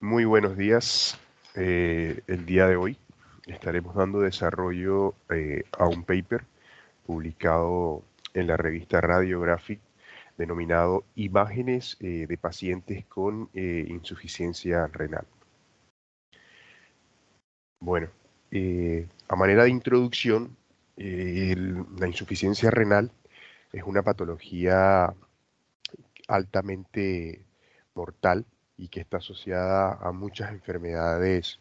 Muy buenos días. Eh, el día de hoy estaremos dando desarrollo eh, a un paper publicado en la revista Radiographic denominado Imágenes eh, de pacientes con insuficiencia renal. Bueno, a manera de introducción, la insuficiencia renal es una patología altamente mortal y que está asociada a muchas enfermedades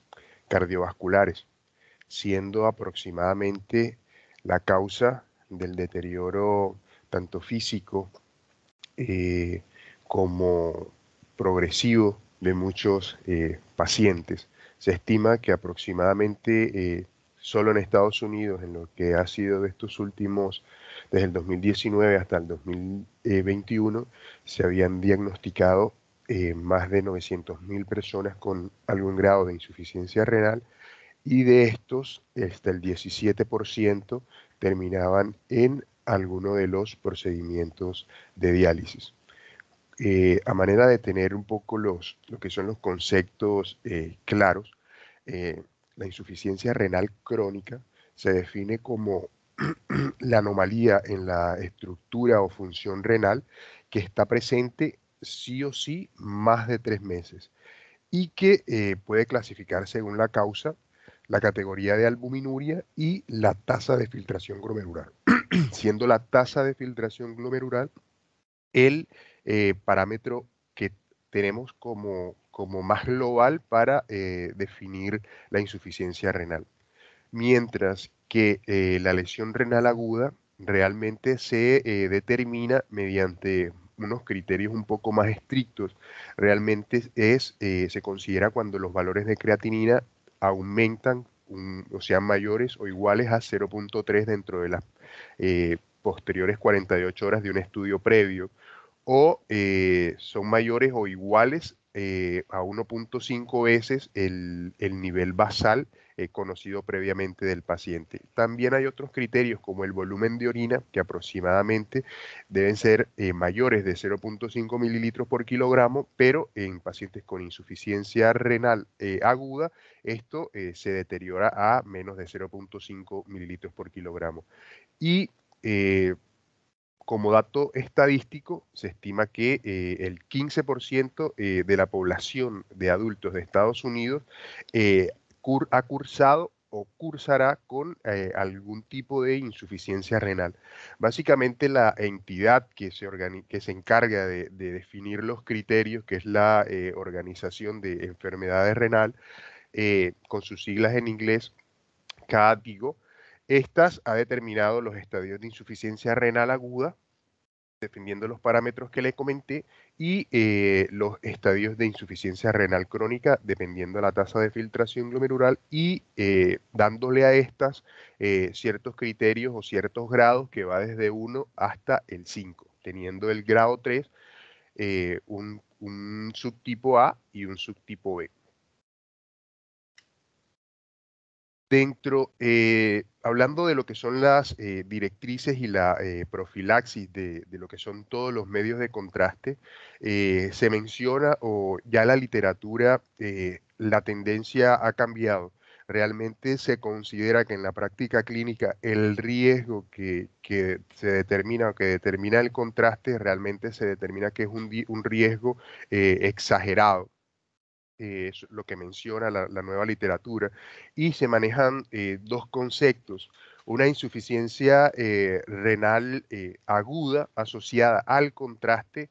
cardiovasculares, siendo aproximadamente la causa del deterioro tanto físico eh, como progresivo de muchos eh, pacientes. Se estima que aproximadamente eh, solo en Estados Unidos, en lo que ha sido de estos últimos, desde el 2019 hasta el 2021, se habían diagnosticado eh, más de 900.000 personas con algún grado de insuficiencia renal y de estos, hasta este, el 17% terminaban en alguno de los procedimientos de diálisis. Eh, a manera de tener un poco los, lo que son los conceptos eh, claros, la insuficiencia renal crónica se define como la anomalía en la estructura o función renal que está presente sí o sí más de tres meses y que eh, puede clasificar según la causa, la categoría de albuminuria y la tasa de filtración glomerular, siendo la tasa de filtración glomerular el eh, parámetro que tenemos como, como más global para eh, definir la insuficiencia renal. Mientras que la lesión renal aguda realmente se determina mediante unos criterios un poco más estrictos. Realmente es, eh, se considera cuando los valores de creatinina aumentan o sean mayores o iguales a 0.3 dentro de las eh, posteriores 48 horas de un estudio previo o eh, son mayores o iguales a 1.5 veces el, el, nivel basal eh, conocido previamente del paciente. También hay otros criterios como el volumen de orina, que aproximadamente deben ser eh, mayores de 0.5 mililitros por kilogramo, pero en pacientes con insuficiencia renal eh, aguda, esto se deteriora a menos de 0.5 mililitros por kilogramo. Y como dato estadístico, se estima que el 15% de la población de adultos de Estados Unidos ha cursado o cursará con eh, algún tipo de insuficiencia renal. Básicamente la entidad que se, que se encarga de, definir los criterios, que es la eh, Organización de Enfermedades Renal, eh, con sus siglas en inglés, CADIGO, estas ha determinado los estadios de insuficiencia renal aguda definiendo los parámetros que le comenté y eh, los estadios de insuficiencia renal crónica dependiendo de la tasa de filtración glomerular y eh, dándole a estas eh, ciertos criterios o ciertos grados que va desde 1 hasta el 5, teniendo el grado 3 un subtipo A y un subtipo B. Dentro, eh, hablando de lo que son las eh, directrices y la eh, profilaxis de, lo que son todos los medios de contraste, se menciona o ya la literatura, la tendencia ha cambiado. Realmente se considera que en la práctica clínica el riesgo que, se determina o que determina el contraste realmente se determina que es un riesgo exagerado es eh, lo que menciona la, nueva literatura, y se manejan eh, dos conceptos, una insuficiencia eh, renal aguda asociada al contraste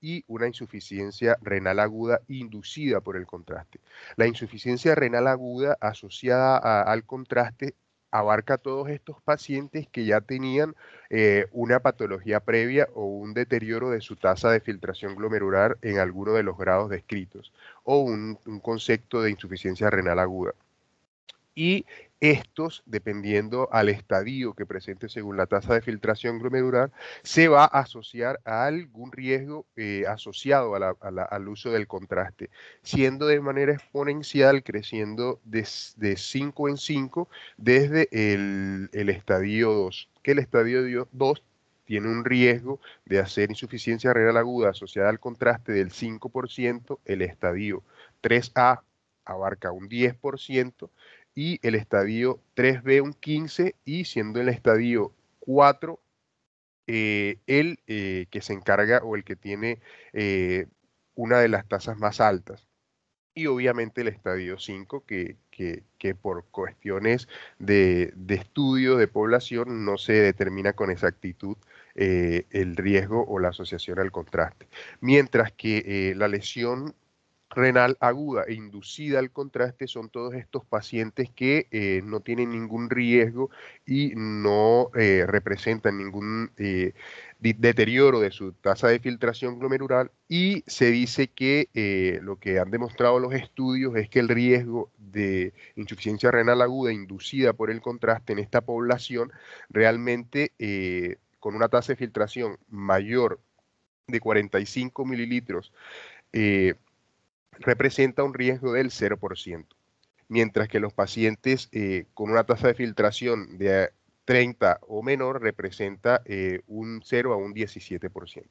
y una insuficiencia renal aguda inducida por el contraste. La insuficiencia renal aguda asociada al contraste abarca a todos estos pacientes que ya tenían eh, una patología previa o un deterioro de su tasa de filtración glomerular en alguno de los grados descritos o un, un concepto de insuficiencia renal aguda. Y estos, dependiendo al estadio que presente según la tasa de filtración glomerular, se va a asociar a algún riesgo eh, asociado al uso del contraste, siendo de manera exponencial creciendo de 5 en 5 desde el, estadio 2, que el estadio 2 tiene un riesgo de hacer insuficiencia real aguda asociada al contraste del 5%, el estadio 3A abarca un 10% y el estadio 3B un 15 y siendo el estadio 4 eh, el eh, que se encarga o el que tiene eh, una de las tasas más altas. Y obviamente el estadio 5 que, por cuestiones de, de, estudio de población no se determina con exactitud el riesgo o la asociación al contraste. Mientras que la lesión renal aguda e inducida al contraste son todos estos pacientes que eh, no tienen ningún riesgo y no eh, representan ningún eh, deterioro de su tasa de filtración glomerular y se dice que lo que han demostrado los estudios es que el riesgo de insuficiencia renal aguda inducida por el contraste en esta población realmente con una tasa de filtración mayor de 45 mililitros representa un riesgo del 0%, mientras que los pacientes eh, con una tasa de filtración de 30 o menor representa eh, un 0 a un 17%.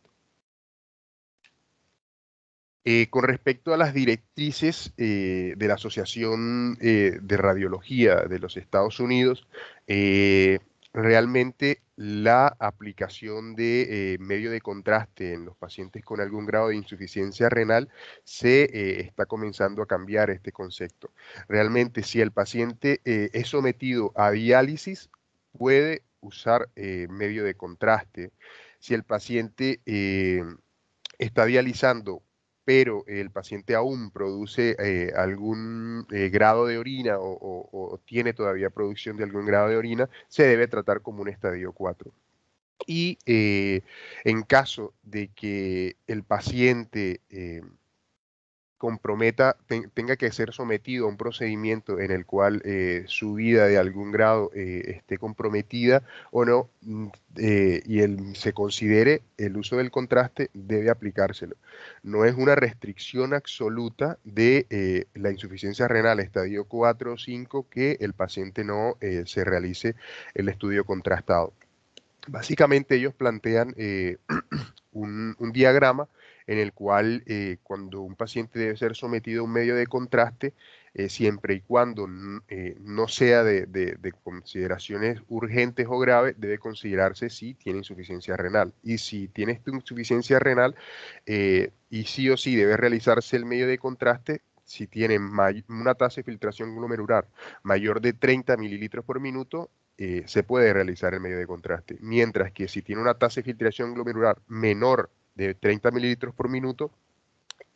Eh, con respecto a las directrices de la Asociación de Radiología de los Estados Unidos, realmente la aplicación de eh, medio de contraste en los pacientes con algún grado de insuficiencia renal se eh, está comenzando a cambiar este concepto. Realmente si el paciente eh, es sometido a diálisis, puede usar medio de contraste. Si el paciente está dializando pero el paciente aún produce eh, algún eh, grado de orina o, tiene todavía producción de algún grado de orina, se debe tratar como un estadio 4. Y eh, en caso de que el paciente comprometa, tenga que ser sometido a un procedimiento en el cual eh, su vida de algún grado eh, esté comprometida o no, mm, eh, y se considere el uso del contraste, debe aplicárselo. No es una restricción absoluta de la insuficiencia renal estadio 4 o 5 que el paciente no se realice el estudio contrastado. Básicamente ellos plantean un diagrama en el cual eh, cuando un paciente debe ser sometido a un medio de contraste, eh, siempre y cuando eh, no sea de, consideraciones urgentes o graves, debe considerarse si tiene insuficiencia renal. Y si tiene insuficiencia renal, y sí o sí debe realizarse el medio de contraste, si tiene una tasa de filtración glomerular mayor de 30 mililitros por minuto, se puede realizar el medio de contraste. Mientras que si tiene una tasa de filtración glomerular menor de 30 mililitros por minuto,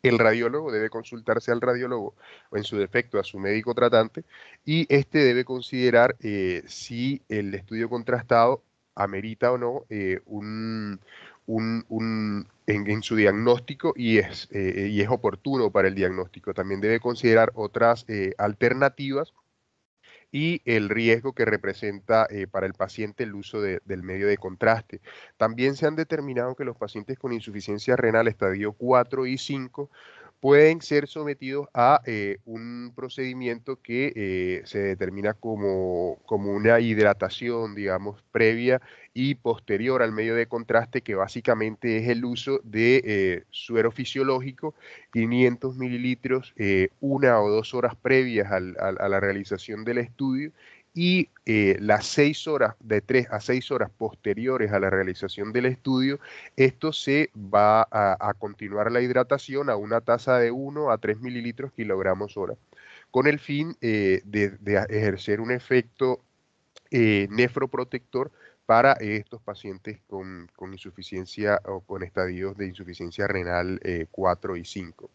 el radiólogo debe consultarse al radiólogo o en su defecto a su médico tratante y este debe considerar eh, si el estudio contrastado amerita o no eh, un, un, en, su diagnóstico y es, eh, y es oportuno para el diagnóstico. También debe considerar otras alternativas y el riesgo que representa eh, para el paciente el uso del medio de contraste. También se han determinado que los pacientes con insuficiencia renal estadio 4 y 5 pueden ser sometidos a eh, un procedimiento que eh, se determina como, como, una hidratación, digamos, previa y posterior al medio de contraste, que básicamente es el uso de eh, suero fisiológico, 500 mililitros, una o dos horas previas a la realización del estudio, y eh, las seis horas, de tres a seis horas posteriores a la realización del estudio, esto se va a, continuar la hidratación a una tasa de 1 a 3 mililitros kilogramos hora, con el fin eh, de, ejercer un efecto eh, nefroprotector para estos pacientes con, insuficiencia o con estadios de insuficiencia renal 4 y 5.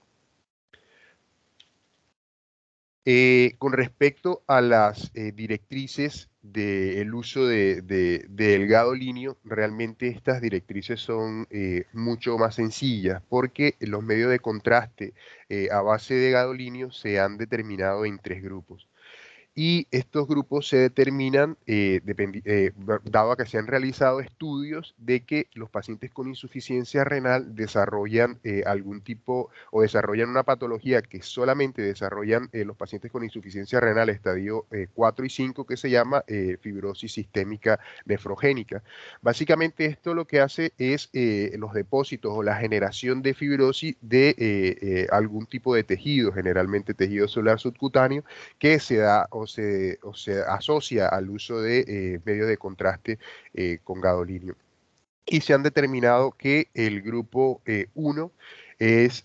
Eh, con respecto a las eh, directrices del uso del gadolinio, realmente estas directrices son eh, mucho más sencillas porque los medios de contraste a base de gadolinio se han determinado en tres grupos y estos grupos se determinan, eh, eh, dado a que se han realizado estudios de que los pacientes con insuficiencia renal desarrollan eh, algún tipo o desarrollan una patología que solamente desarrollan los pacientes con insuficiencia renal estadio 4 y 5 que se llama fibrosis sistémica nefrogénica. Básicamente esto lo que hace es los depósitos o la generación de fibrosis de algún tipo de tejido, generalmente tejido solar subcutáneo, que se da o se, asocia al uso de eh, medios de contraste eh, con gadolinio. Y se han determinado que el grupo 1 eh, es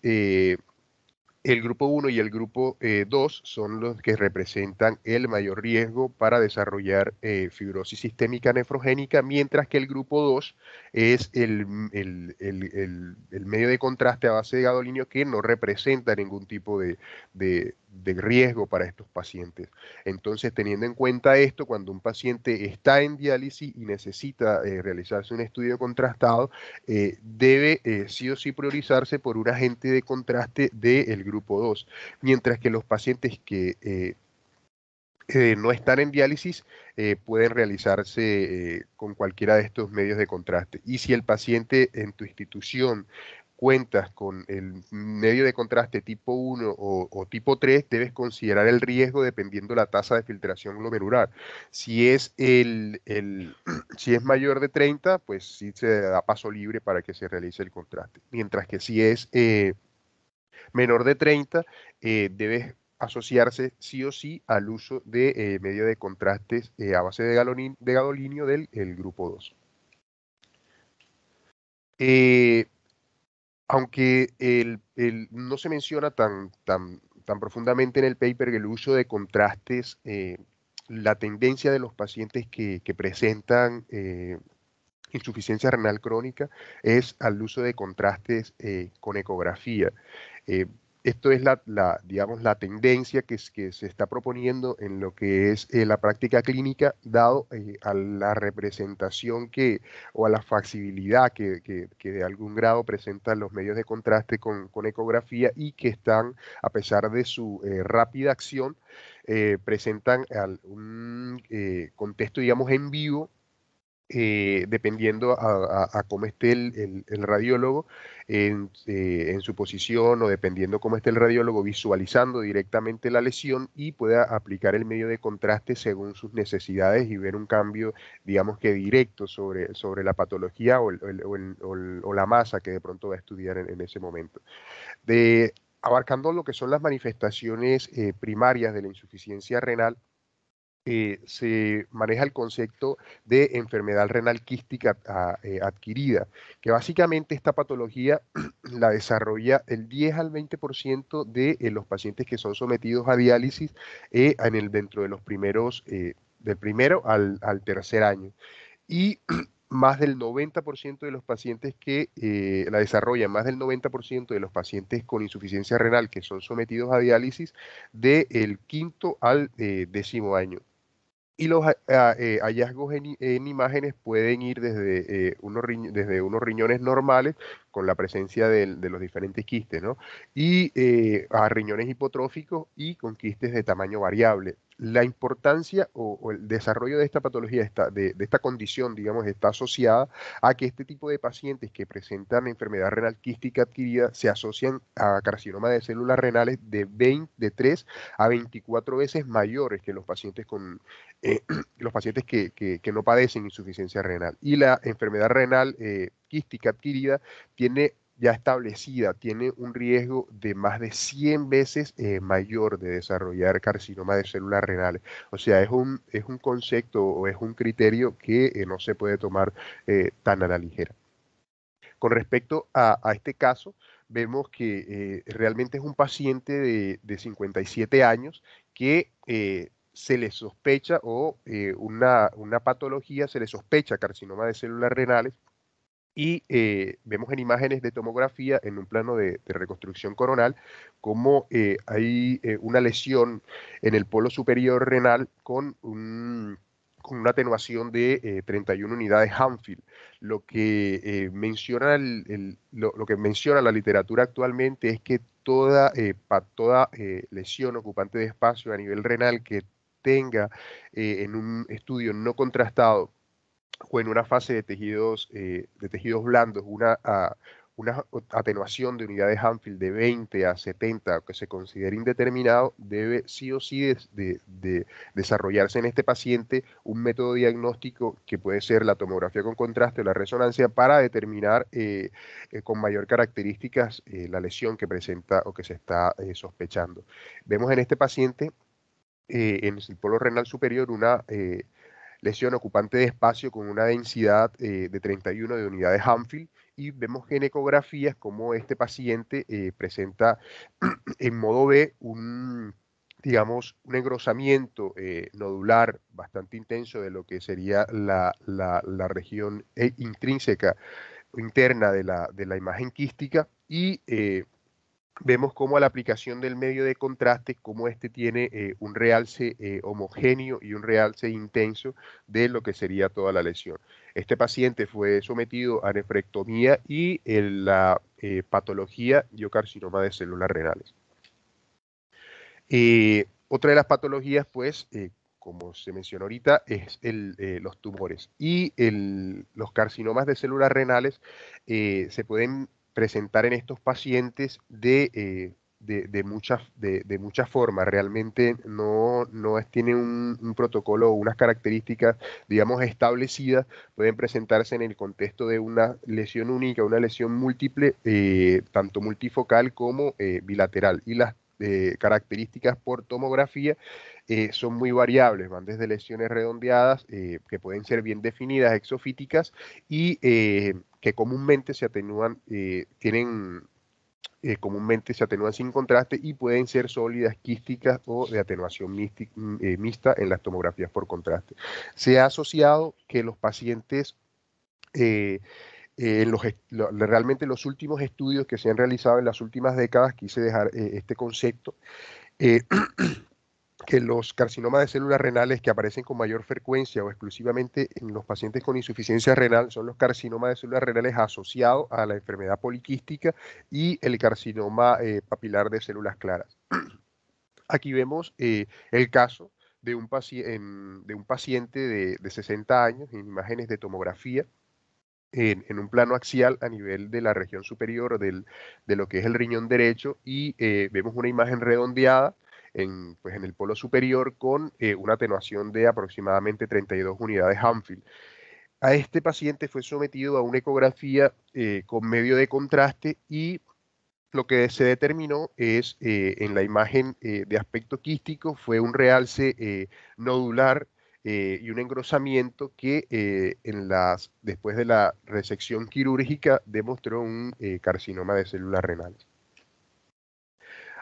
el grupo 1 y el grupo 2 son los que representan el mayor riesgo para desarrollar fibrosis sistémica nefrogénica, mientras que el grupo 2 es el, medio de contraste a base de gadolinio que no representa ningún tipo de, de riesgo para estos pacientes. Entonces, teniendo en cuenta esto, cuando un paciente está en diálisis y necesita eh, realizarse un estudio contrastado, eh, debe eh, sí o sí priorizarse por un agente de contraste del grupo 2, mientras que los pacientes que no están en diálisis pueden realizarse con cualquiera de estos medios de contraste. Y si el paciente en tu institución cuentas con el medio de contraste tipo 1 o, tipo 3, debes considerar el riesgo dependiendo la tasa de filtración glomerular. Si es, el, si es mayor de 30, pues sí se da paso libre para que se realice el contraste. Mientras que si es eh, menor de 30, eh, debes asociarse sí o sí al uso de eh, medio de contrastes a base de, de gadolinio del grupo 2 aunque no se menciona tan, tan, tan, profundamente en el paper el uso de contrastes, eh, la tendencia de los pacientes que, presentan eh, insuficiencia renal crónica es al uso de contrastes eh, con ecografía. Esto es la, digamos, la tendencia que, se está proponiendo en lo que es eh, la práctica clínica, dado eh, a la representación que, o a la factibilidad que, de algún grado presentan los medios de contraste con, ecografía y que están, a pesar de su eh, rápida acción, presentan un contexto, digamos, en vivo eh, dependiendo a, cómo esté el, radiólogo eh, en, su posición o dependiendo cómo esté el radiólogo visualizando directamente la lesión y pueda aplicar el medio de contraste según sus necesidades y ver un cambio, digamos que directo sobre, sobre la patología o, la masa que de pronto va a estudiar en, ese momento. De, abarcando lo que son las manifestaciones eh, primarias de la insuficiencia renal, eh, se maneja el concepto de enfermedad renal quística ah, eh, adquirida, que básicamente esta patología la desarrolla el 10 al 20% de eh, los pacientes que son sometidos a diálisis en el, dentro de los primeros, del primero al, tercer año. Y más del 90% de los pacientes que la desarrollan, más del 90% de los pacientes con insuficiencia renal que son sometidos a diálisis del quinto al décimo año. Y los ah, ah, eh, hallazgos en, imágenes pueden ir desde, eh, unos desde unos riñones normales, con la presencia de, los diferentes quistes, ¿no? Y eh, a riñones hipotróficos y con quistes de tamaño variable la importancia o, el desarrollo de esta patología, esta, de, esta condición, digamos, está asociada a que este tipo de pacientes que presentan enfermedad renal quística adquirida se asocian a carcinoma de células renales de, 20, de 3 a 24 veces mayores que los pacientes, con, eh, los pacientes que, no padecen insuficiencia renal. Y la enfermedad renal eh, quística adquirida tiene ya establecida tiene un riesgo de más de 100 veces eh, mayor de desarrollar carcinoma de células renales. O sea, es un, es un concepto o es un criterio que eh, no se puede tomar eh, tan a la ligera. Con respecto a, este caso, vemos que realmente es un paciente de, 57 años que se le sospecha o una patología, se le sospecha carcinoma de células renales y eh, vemos en imágenes de tomografía, en un plano de, reconstrucción coronal, como eh, hay eh, una lesión en el polo superior renal con, una atenuación de 31 unidades Hanfield. Lo que, menciona lo, que menciona la literatura actualmente es que toda, toda lesión ocupante de espacio a nivel renal que tenga en un estudio no contrastado o en una fase de tejidos, eh, de tejidos blandos, una, a, ah, una atenuación de unidades Hanfield de 20 a 70, que se considere indeterminado, debe sí o sí de, desarrollarse en este paciente un método diagnóstico que puede ser la tomografía con contraste o la resonancia para determinar eh, eh, con mayor características la lesión que presenta o que se está sospechando. Vemos en este paciente en el polo renal superior una lesión ocupante de espacio con una densidad eh, de 31 de unidades Hanfield y vemos ginecografías como este paciente eh, presenta en modo B un digamos, un engrosamiento eh, nodular bastante intenso de lo que sería la, la, la región intrínseca interna de la, de la, imagen quística y vemos cómo a la aplicación del medio de contraste, cómo este tiene eh, un realce eh, homogéneo y un realce intenso de lo que sería toda la lesión. Este paciente fue sometido a nefrectomía y la eh, patología dio carcinoma de células renales. otra de las patologías, pues, como se mencionó ahorita, es los tumores. Y los carcinomas de células renales se pueden presentar en estos pacientes de, eh, de, muchas, de, muchas formas. Realmente no, no es, un, protocolo o unas características, digamos, establecidas. Pueden presentarse en el contexto de una lesión única, una lesión múltiple, eh, tanto multifocal como eh, bilateral. Y las eh, características por tomografía eh, son muy variables, van desde lesiones redondeadas, eh, que pueden ser bien definidas, exofíticas, y que comúnmente se atenúan, tienen comúnmente se atenúan sin contraste y pueden ser sólidas, quísticas o de atenuación mixta en las tomografías por contraste. Se ha asociado que los pacientes eh, los, realmente los últimos estudios que se han realizado en las últimas décadas, quise dejar eh, este concepto, eh, que los carcinomas de células renales que aparecen con mayor frecuencia o exclusivamente en los pacientes con insuficiencia renal son los carcinomas de células renales asociados a la enfermedad poliquística y el carcinoma papilar de células claras. Aquí vemos el caso de un, paciente de, de 60 años en imágenes de tomografía en, un plano axial a nivel de la región superior del, de lo que es el riñón derecho y eh, vemos una imagen redondeada en, pues, en el polo superior con eh, una atenuación de aproximadamente 32 unidades Hanfield. A este paciente fue sometido a una ecografía eh, con medio de contraste y lo que se determinó es en la imagen de aspecto quístico fue un realce nodular eh, y un engrosamiento que eh, en las, después de la resección quirúrgica demostró un eh, carcinoma de células renales.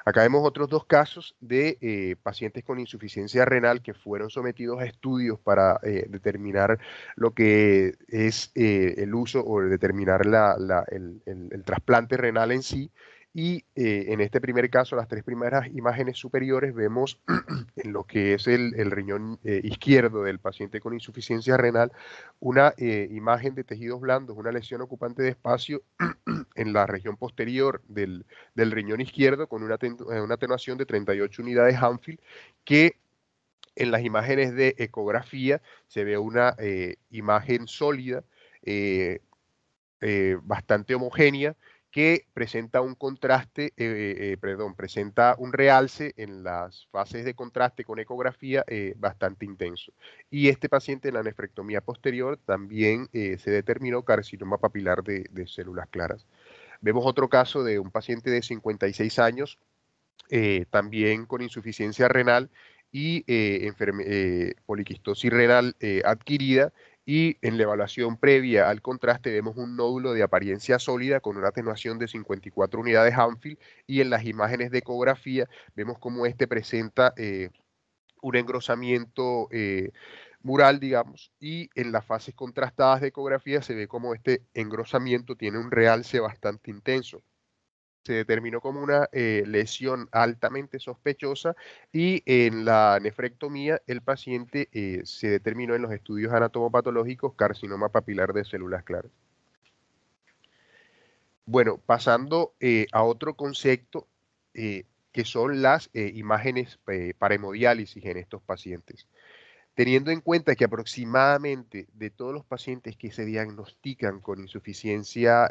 Acá vemos otros dos casos de pacientes con insuficiencia renal que fueron sometidos a estudios para determinar lo que es el uso o determinar la, el trasplante renal en sí y eh, en este primer caso, las tres primeras imágenes superiores vemos en lo que es el, riñón eh, izquierdo del paciente con insuficiencia renal una eh, imagen de tejidos blandos, una lesión ocupante de espacio en la región posterior del, riñón izquierdo con una, atenuación de 38 unidades Hanfield que en las imágenes de ecografía se ve una imagen sólida, bastante homogénea, que presenta un contraste, eh, eh, perdón, presenta un realce en las fases de contraste con ecografía eh, bastante intenso. Y este paciente en la nefrectomía posterior también se determinó carcinoma papilar de, de, células claras. Vemos otro caso de un paciente de 56 años, también con insuficiencia renal y poliquistosis renal adquirida y en la evaluación previa al contraste vemos un nódulo de apariencia sólida con una atenuación de 54 unidades Anfield y en las imágenes de ecografía vemos cómo este presenta eh, un engrosamiento eh, mural, digamos, y en las fases contrastadas de ecografía se ve cómo este engrosamiento tiene un realce bastante intenso se determinó como una eh, lesión altamente sospechosa y en la nefrectomía el paciente eh, se determinó en los estudios anatomopatológicos carcinoma papilar de células claras. Bueno, pasando eh, a otro concepto que son las imágenes para hemodiálisis en estos pacientes. Teniendo en cuenta que aproximadamente de todos los pacientes que se diagnostican con insuficiencia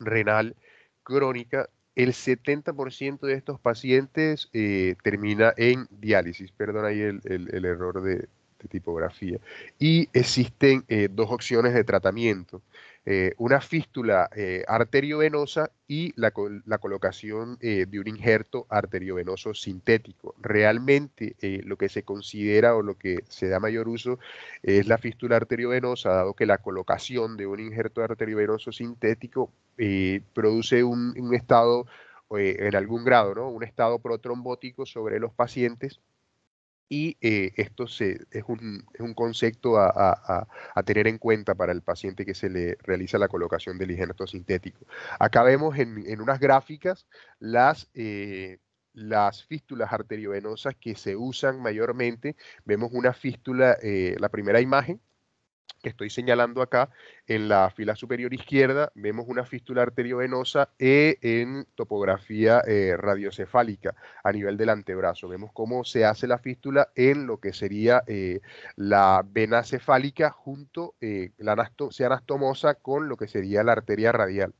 renal, crónica, el 70% de estos pacientes eh, termina en diálisis. Perdón ahí el error de, este tipografía. Y existen eh, dos opciones de tratamiento. Eh, una fístula eh, arteriovenosa y la, colocación de un injerto arteriovenoso sintético. Realmente lo que se considera o lo que se da mayor uso es la fístula arteriovenosa, dado que la colocación de un injerto arteriovenoso sintético produce un, un estado en algún grado, ¿no? un estado protrombótico sobre los pacientes y eh, esto es, un, concepto a, tener en cuenta para el paciente que se le realiza la colocación del higienato sintético. Acá vemos en, en unas gráficas las, eh, las fístulas arteriovenosas que se usan mayormente. Vemos una fístula, eh, la primera imagen, que estoy señalando acá, en la fila superior izquierda vemos una fístula arteriovenosa y e, en topografía eh, radiocefálica a nivel del antebrazo. Vemos cómo se hace la fístula en lo que sería eh, la vena cefálica junto, eh, la anastomosa con lo que sería la arteria radial.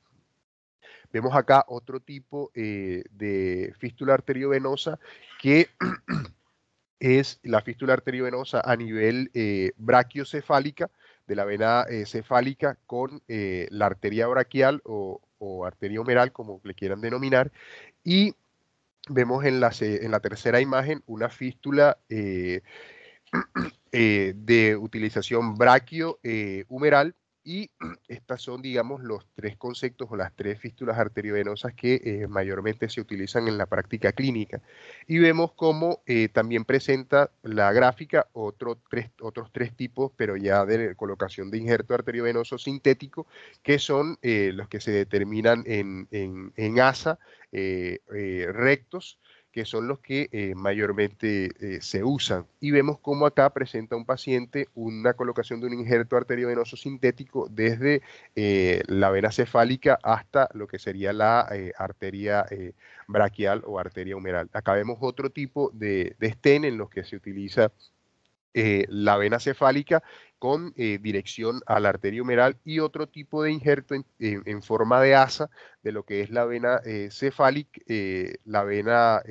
Vemos acá otro tipo de fístula arteriovenosa que... es la fístula arteriovenosa a nivel brachiocefálica, de la vena eh, cefálica con eh, la arteria braquial o, arteria humeral, como le quieran denominar. Y vemos en la, tercera imagen una fístula eh, de utilización brachio humeral y estas son, digamos, los tres conceptos o las tres fístulas arteriovenosas que eh, mayormente se utilizan en la práctica clínica. Y vemos cómo eh, también presenta la gráfica otros tres tipos, pero ya de colocación de injerto arteriovenoso sintético, que son eh, los que se determinan en, en, en ASA rectos que son los que eh, mayormente eh, se usan. Y vemos cómo acá presenta un paciente una colocación de un injerto arteriovenoso sintético desde eh, la vena cefálica hasta lo que sería la arteria braquial o arteria humeral. Acá vemos otro tipo de, de estén en los que se utiliza eh, la vena cefálica con eh, dirección a la arteria humeral y otro tipo de injerto en, en forma de asa de lo que es la vena eh, cefálica, la vena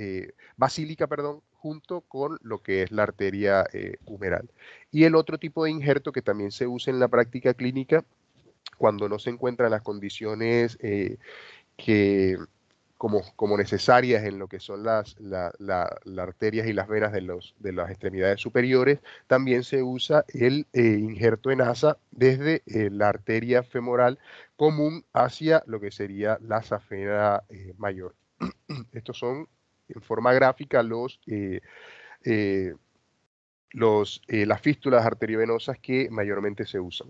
basílica, perdón, junto con lo que es la arteria humeral. Y el otro tipo de injerto que también se usa en la práctica clínica cuando no se encuentran las condiciones que como, necesarias en lo que son las, las arterias y las venas de, los, de las extremidades superiores, también se usa el eh, injerto en asa desde eh, la arteria femoral común hacia lo que sería la safena eh, mayor. Estos son en forma gráfica los... Los, las fístulas arteriovenosas que mayormente se usan.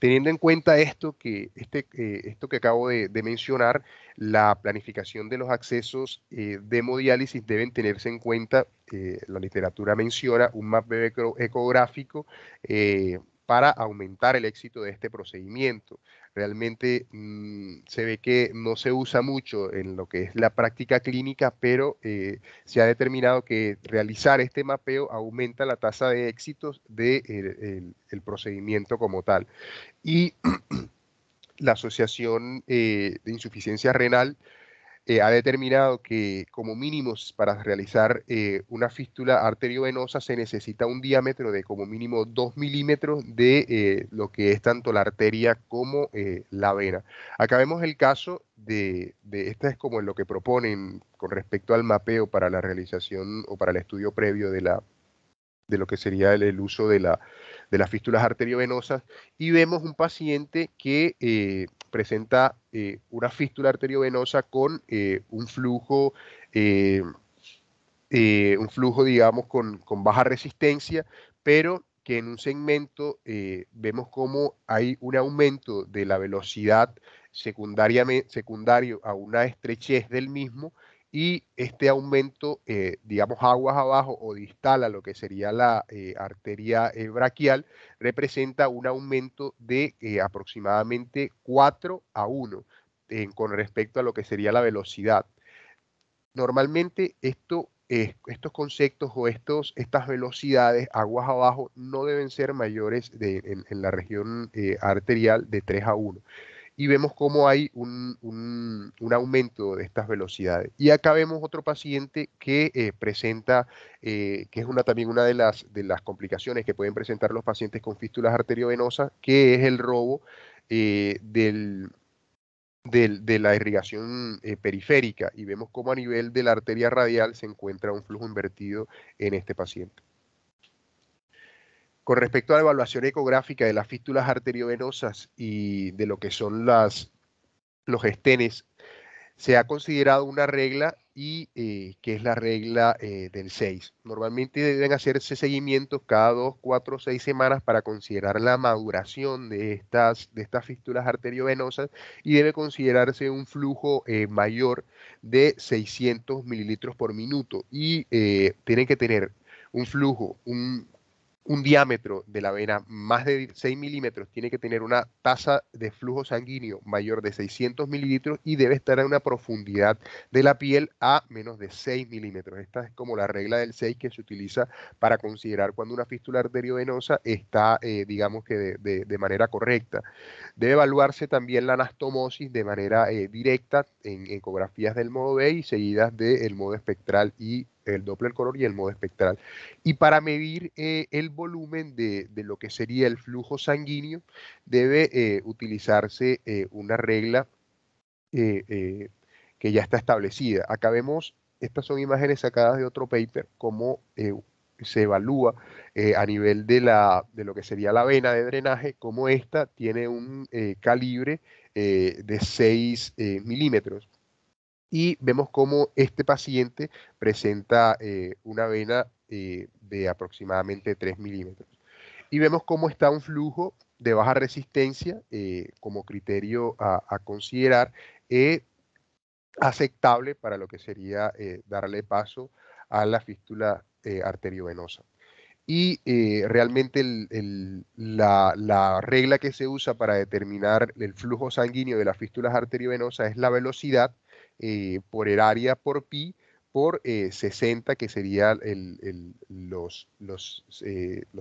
Teniendo en cuenta esto que, este, eh, esto que acabo de, mencionar, la planificación de los accesos eh, de hemodiálisis deben tenerse en cuenta, eh, la literatura menciona un mapa ecográfico para aumentar el éxito de este procedimiento. Realmente mm, se ve que no se usa mucho en lo que es la práctica clínica, pero eh, se ha determinado que realizar este mapeo aumenta la tasa de éxitos del eh, procedimiento como tal. Y la Asociación eh, de Insuficiencia Renal eh, ha determinado que como mínimo para realizar eh, una fístula arteriovenosa se necesita un diámetro de como mínimo 2 milímetros de eh, lo que es tanto la arteria como la vena. Acá vemos el caso de, de esta es como lo que proponen con respecto al mapeo para la realización o para el estudio previo de la, de lo que sería el, uso de, la, de, las fístulas arteriovenosas y vemos un paciente que presenta eh, una fístula arteriovenosa con eh, un flujo, eh, un flujo, digamos, con, con, baja resistencia, pero que en un segmento vemos como hay un aumento de la velocidad secundario a una estrechez del mismo y este aumento, eh, digamos, aguas abajo o distal a lo que sería la eh, arteria eh, braquial, representa un aumento de aproximadamente 4 a 1 con respecto a lo que sería la velocidad. Normalmente estos conceptos o estos, estas velocidades aguas abajo no deben ser mayores en, en, la región arterial de 3 a 1 y vemos cómo hay un, aumento de estas velocidades. Y acá vemos otro paciente que eh, presenta, eh, que es una, también una de las, de las complicaciones que pueden presentar los pacientes con fístulas arteriovenosas, que es el robo eh, de la irrigación periférica. Y vemos cómo a nivel de la arteria radial se encuentra un flujo invertido en este paciente. Con respecto a la evaluación ecográfica de las fístulas arteriovenosas y de lo que son los estenes, se ha considerado una regla y eh, que es la regla eh, del 6. Normalmente deben hacerse seguimientos cada 2, 4, 6 semanas para considerar la maduración de estas, de fístulas arteriovenosas y debe considerarse un flujo eh, mayor de 600 mililitros por minuto y tienen que tener un flujo, un un diámetro de la vena más de 6 milímetros, tiene que tener una tasa de flujo sanguíneo mayor de 600 mililitros y debe estar a una profundidad de la piel a menos de 6 milímetros. Esta es como la regla del 6 que se utiliza para considerar cuando una fístula arteriovenosa está, eh, digamos que de, manera correcta. Debe evaluarse también la anastomosis de manera eh, directa en ecografías del modo B y seguidas del modo espectral y el Doppler color y el modo espectral. Y para medir eh, el volumen de, lo que sería el flujo sanguíneo, debe eh, utilizarse eh, una regla que ya está establecida. Acá vemos, estas son imágenes sacadas de otro paper, cómo se evalúa a nivel de, la, de lo que sería la vena de drenaje, cómo esta tiene un calibre de 6 milímetros y vemos cómo este paciente presenta eh, una vena eh, de aproximadamente 3 milímetros. Y vemos cómo está un flujo de baja resistencia eh, como criterio a, considerar considerar aceptable para lo que sería darle paso a la fístula arteriovenosa. Y realmente la, la regla que se usa para determinar el flujo sanguíneo de las fístulas arteriovenosas es la velocidad eh, por el área por pi por 60, eh, que serían eh, los,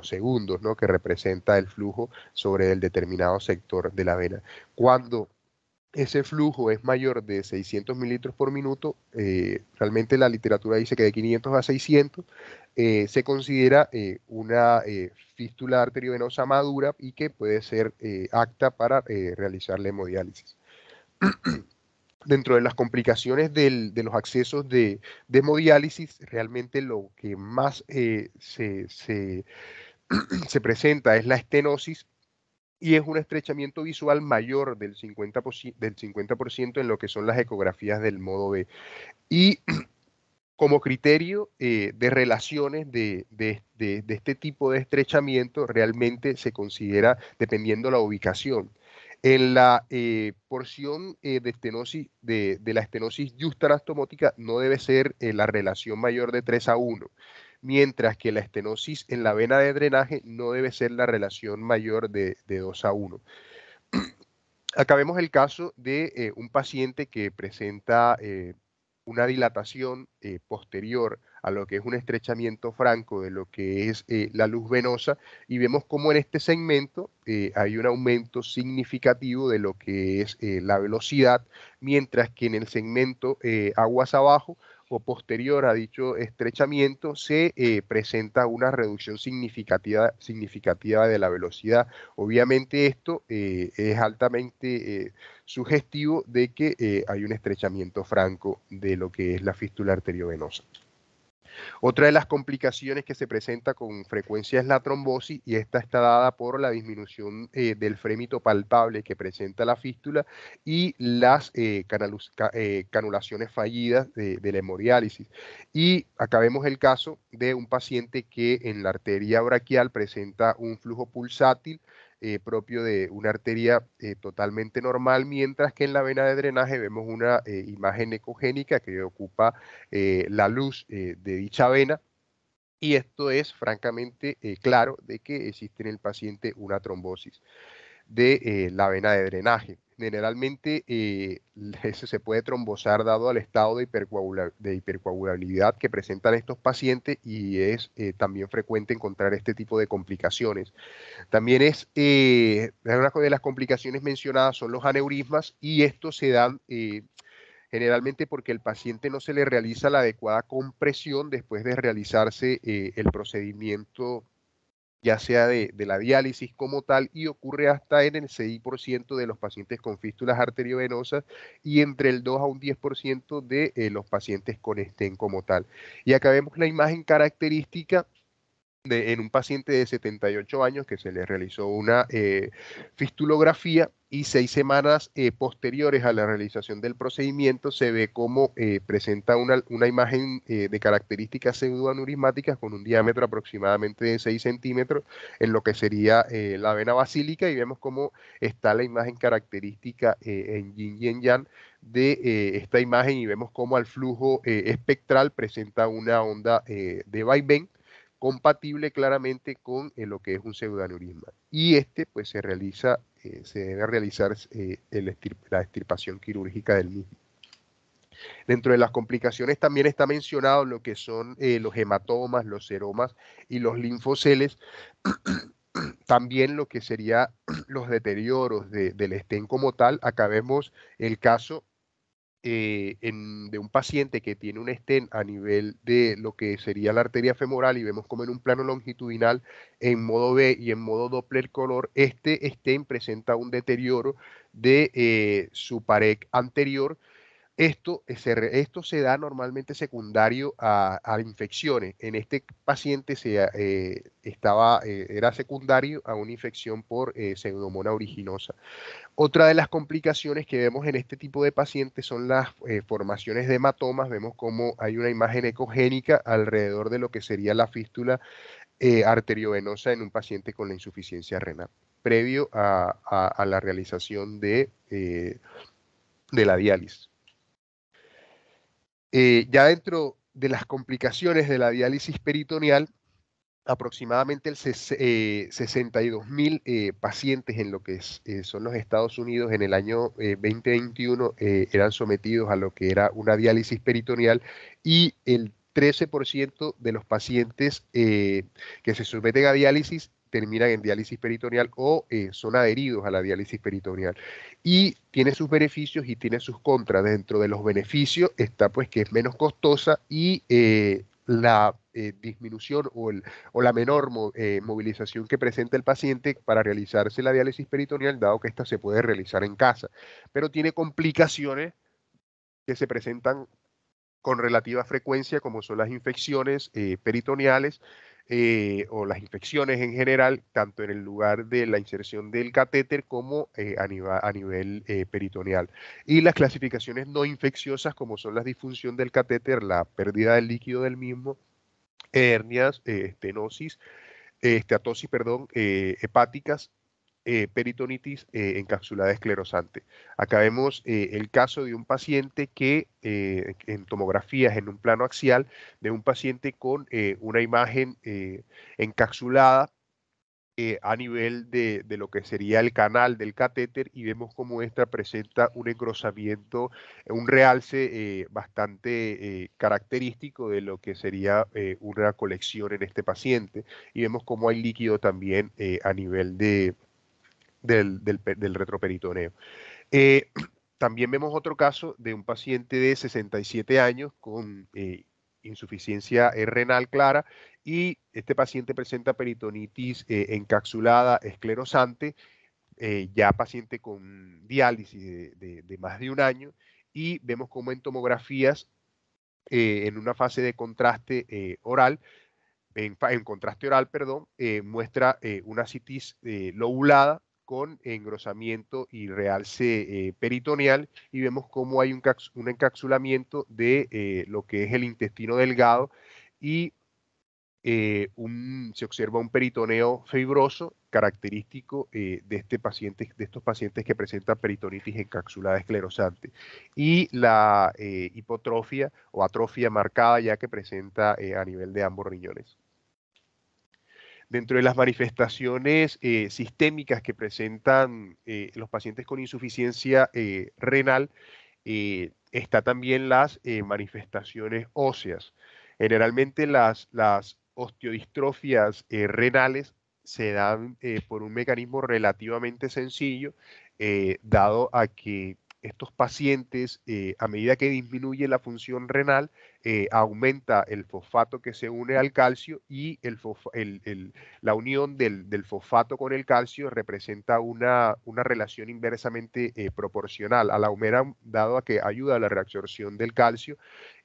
segundos que representa el flujo sobre el determinado sector de la vena. Cuando ese flujo es mayor de 600 mililitros por minuto, realmente la literatura dice que de 500 a 600 se considera una fístula arteriovenosa madura y que puede ser apta para realizar la hemodiálisis. dentro de las complicaciones de los accesos de, hemodiálisis, realmente lo que más eh, se, presenta es la estenosis y es un estrechamiento visual mayor del 50%, en lo que son las ecografías del modo B. Y como criterio eh, de relaciones de, de este tipo de estrechamiento, realmente se considera dependiendo la ubicación. En la eh, porción eh, de, estenosis, de, la estenosis justarastomótica no debe ser eh, la relación mayor de 3 a 1, mientras que la estenosis en la vena de drenaje no debe ser la relación mayor de, de 2 a 1. Acabemos el caso de un paciente que presenta una dilatación eh, posterior a lo que es un estrechamiento franco de lo que es eh, la luz venosa y vemos como en este segmento eh, hay un aumento significativo de lo que es la velocidad, mientras que en el segmento aguas abajo o posterior a dicho estrechamiento se eh, presenta una reducción significativa, significativa, de la velocidad. Obviamente esto eh, es altamente eh, sugestivo de que hay un estrechamiento franco de lo que es la fístula arteriovenosa. Otra de las complicaciones que se presenta con frecuencia es la trombosis y esta está dada por la disminución eh, del frémito palpable que presenta la fístula y las eh, eh, canulaciones fallidas de, la hemodiálisis. Y acabemos el caso de un paciente que en la arteria braquial presenta un flujo pulsátil eh, propio de una arteria eh, totalmente normal, mientras que en la vena de drenaje vemos una eh, imagen ecogénica que ocupa la luz de dicha vena, y esto es francamente claro de que existe en el paciente una trombosis de la vena de drenaje generalmente eh, se puede trombosar dado al estado de, hipercoagulabilidad que presentan estos pacientes y es eh, también frecuente encontrar este tipo de complicaciones. También es, eh, una de las complicaciones mencionadas son los aneurismas y esto se dan generalmente porque el paciente no se le realiza la adecuada compresión después de realizarse el procedimiento ya sea de, de, la diálisis como tal, y ocurre hasta en el 6% de los pacientes con fístulas arteriovenosas y entre el 2 a un 10% de eh, los pacientes con estén como tal. Y acá vemos la imagen característica en un paciente de 78 años que se le realizó una eh, fistulografía y seis semanas eh, posteriores a la realización del procedimiento se ve cómo eh, presenta una, imagen de características pseudoanurismáticas con un diámetro aproximadamente de 6 centímetros en lo que sería la vena basílica y vemos cómo está la imagen característica en yin y yang de esta imagen y vemos cómo al flujo espectral presenta una onda de vaivén compatible claramente con eh, lo que es un pseudaneurisma. Y este, pues, se realiza, eh, se debe realizar eh, la extirpación quirúrgica del mismo. Dentro de las complicaciones también está mencionado lo que son los hematomas, los seromas y los linfoceles. también lo que sería los deterioros del estén como tal. Acabemos el caso eh, en, de un paciente que tiene un estén a nivel de lo que sería la arteria femoral y vemos como en un plano longitudinal en modo B y en modo Doppler color, este estén presenta un deterioro de eh, su pared anterior, esto, eh, esto se da normalmente secundario a, infecciones. En este paciente se, eh, eh, estaba, era secundario a una infección por pseudomona originosa. Otra de las complicaciones que vemos en este tipo de pacientes son las formaciones de hematomas. Vemos como hay una imagen ecogénica alrededor de lo que sería la fístula arteriovenosa en un paciente con la insuficiencia renal, previo a, la realización de, de la diálisis. Eh, ya dentro de las complicaciones de la diálisis peritoneal, aproximadamente el 62 eh, mil eh, pacientes en lo que son los Estados Unidos en el año 2021 eran sometidos a lo que era una diálisis peritoneal y el 13% de los pacientes que se someten a diálisis terminan en diálisis peritoneal o eh, son adheridos a la diálisis peritoneal. Y tiene sus beneficios y tiene sus contras. Dentro de los beneficios está pues que es menos costosa y eh, la eh, disminución o, la menor movilización que presenta el paciente para realizarse la diálisis peritoneal, dado que esta se puede realizar en casa. Pero tiene complicaciones que se presentan con relativa frecuencia, como son las infecciones peritoneales, eh, o las infecciones en general, tanto en el lugar de la inserción del catéter como eh, a nivel, eh, peritoneal. Y las clasificaciones no infecciosas, como son la disfunción del catéter, la pérdida del líquido del mismo, hernias, estenosis, estatosis perdón, hepáticas eh, peritonitis eh, encapsulada esclerosante. Acá vemos eh, el caso de un paciente que en tomografías en un plano axial, de un paciente con una imagen encapsulada a nivel de, lo que sería el canal del catéter y vemos como esta presenta un engrosamiento, un realce bastante característico de lo que sería una colección en este paciente y vemos cómo hay líquido también a nivel de, del, retroperitoneo. Eh, también vemos otro caso de un paciente de 67 años con eh, insuficiencia eh, renal clara y este paciente presenta peritonitis encapsulada esclerosante, ya paciente con diálisis de, más de un año y vemos cómo en tomografías en una fase de contraste oral, en, contraste oral, perdón, muestra una citis lobulada con engrosamiento y realce eh, peritoneal y vemos cómo hay un, un encapsulamiento de eh, lo que es el intestino delgado y eh, se observa un peritoneo fibroso característico de, este de estos pacientes que presentan peritonitis encapsulada esclerosante y la hipotrofia o atrofia marcada ya que presenta a nivel de ambos riñones. Dentro de las manifestaciones eh, sistémicas que presentan eh, los pacientes con insuficiencia eh, renal, está también las manifestaciones óseas. Generalmente las, las osteodistrofias renales se dan por un mecanismo relativamente sencillo, dado a que estos pacientes, eh, a medida que disminuye la función renal, eh, aumenta el fosfato que se une al calcio y la unión del, fosfato con el calcio representa una, relación inversamente eh, proporcional a la humera, dado que ayuda a la reabsorción del calcio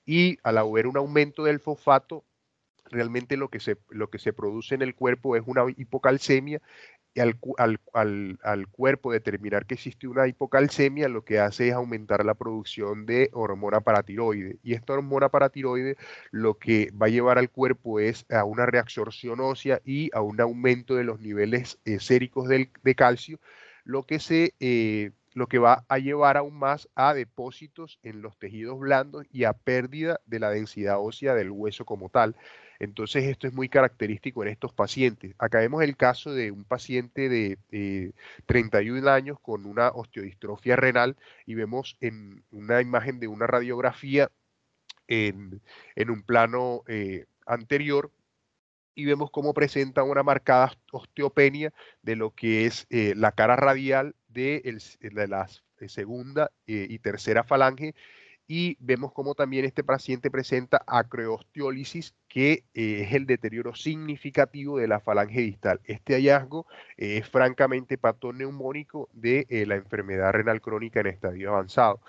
y al haber un aumento del fosfato, realmente lo que lo que se produce en el cuerpo es una hipocalcemia al, cuerpo determinar que existe una hipocalcemia, lo que hace es aumentar la producción de hormona paratiroide. Y esta hormona paratiroide lo que va a llevar al cuerpo es a una reabsorción ósea y a un aumento de los niveles eh, séricos de calcio, lo que se... Eh, lo que va a llevar aún más a depósitos en los tejidos blandos y a pérdida de la densidad ósea del hueso como tal, entonces esto es muy característico en estos pacientes. Acá vemos el caso de un paciente de 31 eh, años con una osteodistrofia renal y vemos en una imagen de una radiografía en, un plano eh, anterior y vemos cómo presenta una marcada osteopenia de lo que es eh, la cara radial de, la segunda y tercera falange y vemos cómo también este paciente presenta acreosteólisis que eh, es el deterioro significativo de la falange distal. Este hallazgo eh, es francamente neumónico de eh, la enfermedad renal crónica en estadio avanzado.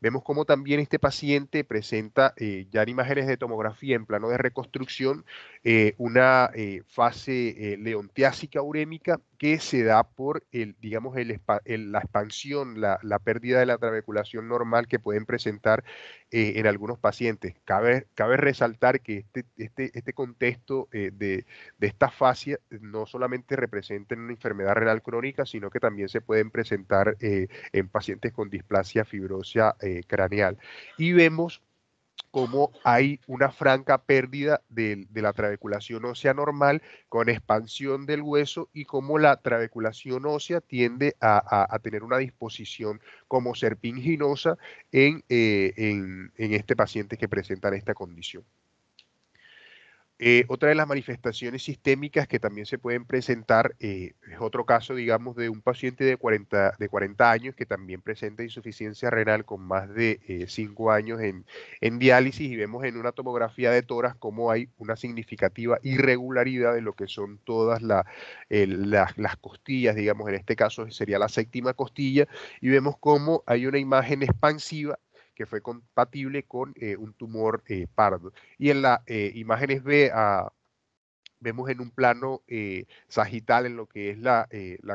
Vemos cómo también este paciente presenta ya en imágenes de tomografía en plano de reconstrucción una fase leontiásica urémica que se da por el, digamos, la expansión, la, la pérdida de la trabeculación normal que pueden presentar eh, en algunos pacientes. Cabe, cabe resaltar que este, este, este contexto eh, de, esta fascia eh, no solamente representa una enfermedad renal crónica, sino que también se pueden presentar en pacientes con displasia fibrosa craneal. Y vemos cómo hay una franca pérdida de, la trabeculación ósea normal con expansión del hueso y cómo la trabeculación ósea tiende a, tener una disposición como serpinginosa en, eh, en este paciente que presenta esta condición. Eh, otra de las manifestaciones sistémicas que también se pueden presentar eh, es otro caso, digamos, de un paciente de 40, de 40 años que también presenta insuficiencia renal con más de 5 eh, años en, diálisis y vemos en una tomografía de toras cómo hay una significativa irregularidad de lo que son todas las, las costillas, digamos, en este caso sería la séptima costilla, y vemos cómo hay una imagen expansiva que fue compatible con eh, un tumor eh, pardo. Y en las eh, imágenes B vemos en un plano sagital, en lo que es la,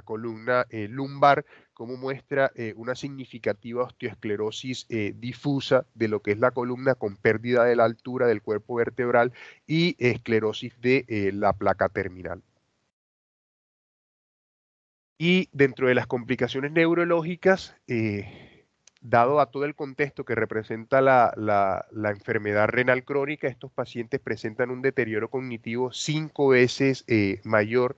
columna lumbar, como muestra una significativa osteoesclerosis difusa de lo que es la columna con pérdida de la altura del cuerpo vertebral y esclerosis de la placa terminal. Y dentro de las complicaciones neurológicas, dado a todo el contexto que representa la, enfermedad renal crónica, estos pacientes presentan un deterioro cognitivo cinco veces eh, mayor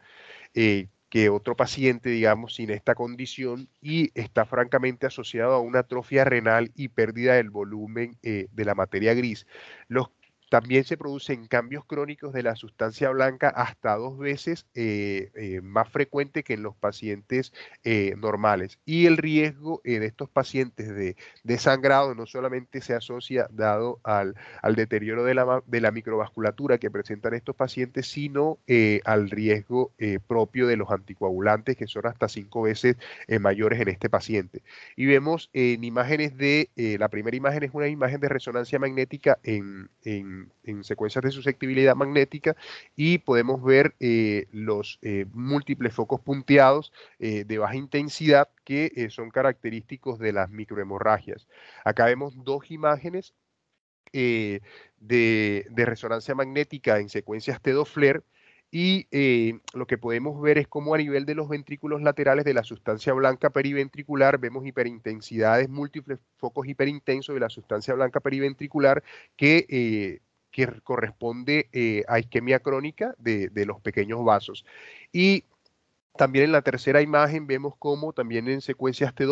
eh, que otro paciente, digamos, sin esta condición y está francamente asociado a una atrofia renal y pérdida del volumen eh, de la materia gris. Los también se producen cambios crónicos de la sustancia blanca hasta dos veces eh, eh, más frecuente que en los pacientes eh, normales. Y el riesgo de estos pacientes de, sangrado no solamente se asocia dado al, deterioro de la, de la, microvasculatura que presentan estos pacientes, sino al riesgo propio de los anticoagulantes, que son hasta cinco veces mayores en este paciente. Y vemos en imágenes de, la primera imagen es una imagen de resonancia magnética en en, secuencias de susceptibilidad magnética y podemos ver eh, los eh, múltiples focos punteados eh, de baja intensidad que son característicos de las microhemorragias. Acá vemos dos imágenes de, resonancia magnética en secuencias T2 FLAIR e y lo que podemos ver es cómo a nivel de los ventrículos laterales de la sustancia blanca periventricular vemos hiperintensidades, múltiples focos hiperintensos de la sustancia blanca periventricular que que corresponde eh, a isquemia crónica de, los pequeños vasos. Y también en la tercera imagen vemos cómo, también en secuencias t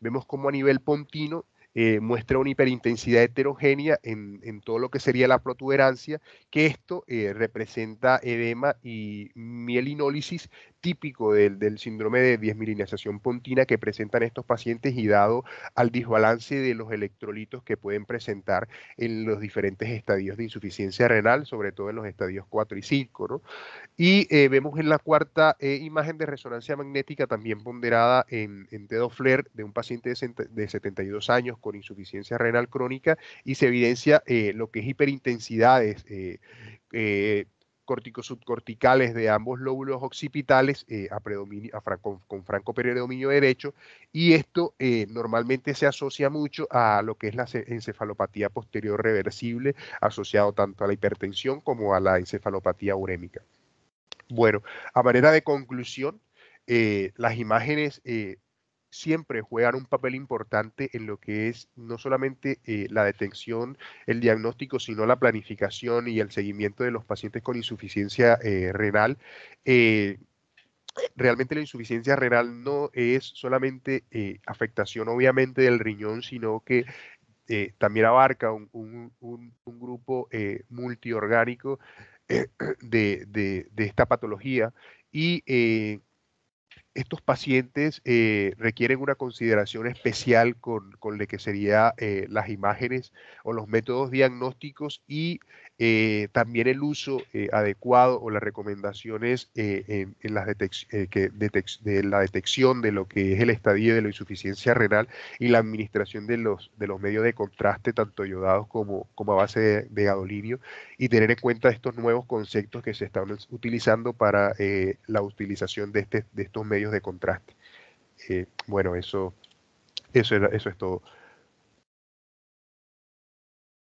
vemos cómo a nivel pontino eh, muestra una hiperintensidad heterogénea en, todo lo que sería la protuberancia, que esto eh, representa edema y mielinólisis típico del, síndrome de desmilinización pontina que presentan estos pacientes y dado al desbalance de los electrolitos que pueden presentar en los diferentes estadios de insuficiencia renal, sobre todo en los estadios 4 y 5. Y eh, vemos en la cuarta eh, imagen de resonancia magnética también ponderada en, en de un paciente de, 72 años con insuficiencia renal crónica y se evidencia eh, lo que es hiperintensidades corticosubcorticales de ambos lóbulos occipitales eh, a con franco predominio derecho y esto eh, normalmente se asocia mucho a lo que es la encefalopatía posterior reversible asociado tanto a la hipertensión como a la encefalopatía urémica. Bueno, a manera de conclusión, eh, las imágenes siempre juegan un papel importante en lo que es no solamente eh, la detección, el diagnóstico, sino la planificación y el seguimiento de los pacientes con insuficiencia eh, renal. Eh, realmente la insuficiencia renal no es solamente afectación obviamente del riñón, sino que también abarca un, grupo multiorgánico de, de, esta patología y estos pacientes eh, requieren una consideración especial con, con lo que serían eh, las imágenes o los métodos diagnósticos y eh, también el uso adecuado o las recomendaciones en, de la detección de lo que es el estadio de la insuficiencia renal y la administración de los, de los medios de contraste, tanto ayudados como, como a base de, gadolinio, y tener en cuenta estos nuevos conceptos que se están utilizando para la utilización de, este, de estos medios de contraste. Eh, bueno, eso, eso, eso es todo.